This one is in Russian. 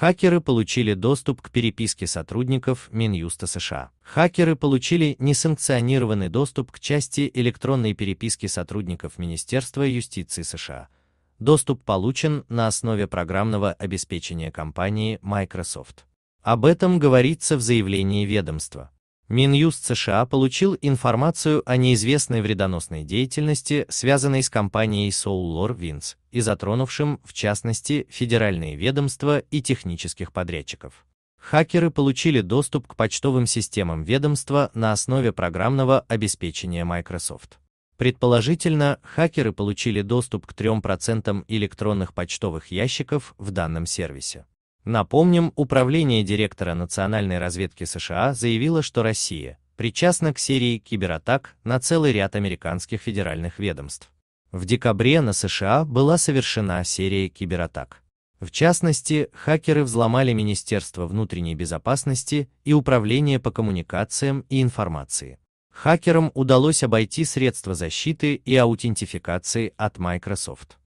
Хакеры получили доступ к переписке сотрудников Минюста США. Хакеры получили несанкционированный доступ к части электронной переписки сотрудников Министерства юстиции США. Доступ получен на основе программного обеспечения компании Microsoft. Об этом говорится в заявлении ведомства. Минюст США получил информацию о неизвестной вредоносной деятельности, связанной с компанией Soulor Winds и затронувшим, в частности, федеральные ведомства и технических подрядчиков. Хакеры получили доступ к почтовым системам ведомства на основе программного обеспечения Microsoft. Предположительно, хакеры получили доступ к 3% электронных почтовых ящиков в данном сервисе. Напомним, управление директора национальной разведки США заявило, что Россия причастна к серии кибератак на целый ряд американских федеральных ведомств. В декабре на США была совершена серия кибератак. В частности, хакеры взломали Министерство внутренней безопасности и Управление по коммуникациям и информации. Хакерам удалось обойти средства защиты и аутентификации от Microsoft.